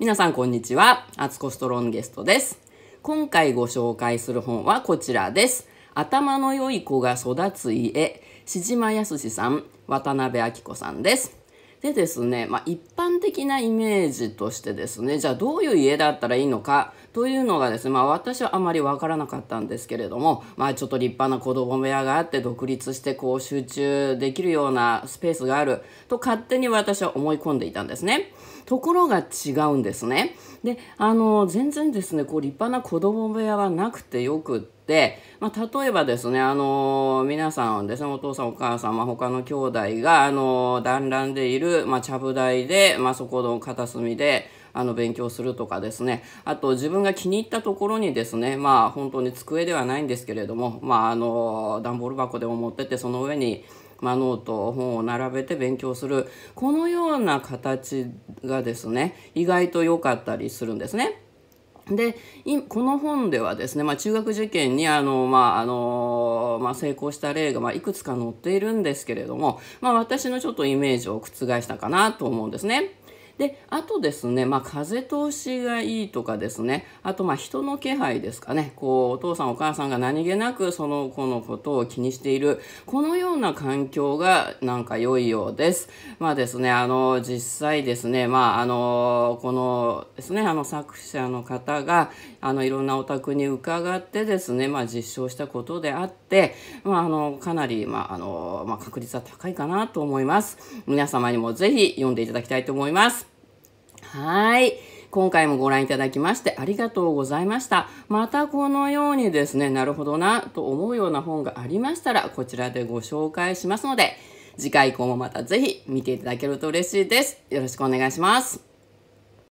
皆さんこんにちは。アツコストロンゲストです。今回ご紹介する本はこちらです。頭の良い子が育つ家、しじまやすしさん、渡辺明子さんです。でですね、まあ、一般的なイメージとしてですねじゃあどういう家だったらいいのかというのがですね、まあ、私はあまり分からなかったんですけれども、まあ、ちょっと立派な子供部屋があって独立してこう集中できるようなスペースがあると勝手に私は思い込んでいたんですね。ところが違うんですね。であの全然ですねこう立派な子供部屋はなくてよくって、まあ、例えばですね、あのー、皆さんですね、お父さんお母さ様、他の兄弟が、あのー、団らんでいる、まあ、ちゃぶ台で、まあ、そこの片隅で、あの、勉強するとかですね。あと、自分が気に入ったところにですね、まあ、本当に机ではないんですけれども、まあ、あの、段ボール箱でも持ってって、その上に、まあ、ノート、本を並べて勉強する。このような形がですね、意外と良かったりするんですね。でこの本ではですね、まあ、中学受験にあの、まああのまあ、成功した例が、まあ、いくつか載っているんですけれども、まあ、私のちょっとイメージを覆したかなと思うんですね。で、あとですね、まあ、風通しがいいとかですね、あと、まあ、人の気配ですかね、こう、お父さんお母さんが何気なくその子のことを気にしている、このような環境がなんか良いようです。まあですね、あの、実際ですね、まあ、あの、このですね、あの、作者の方が、あの、いろんなお宅に伺ってですね、まあ、実証したことであって、まあ、あの、かなり、まあ、あの、まあ、確率は高いかなと思います。皆様にもぜひ読んでいただきたいと思います。はい。今回もご覧いただきましてありがとうございました。またこのようにですね、なるほどなと思うような本がありましたら、こちらでご紹介しますので、次回以降もまたぜひ見ていただけると嬉しいです。よろしくお願いします。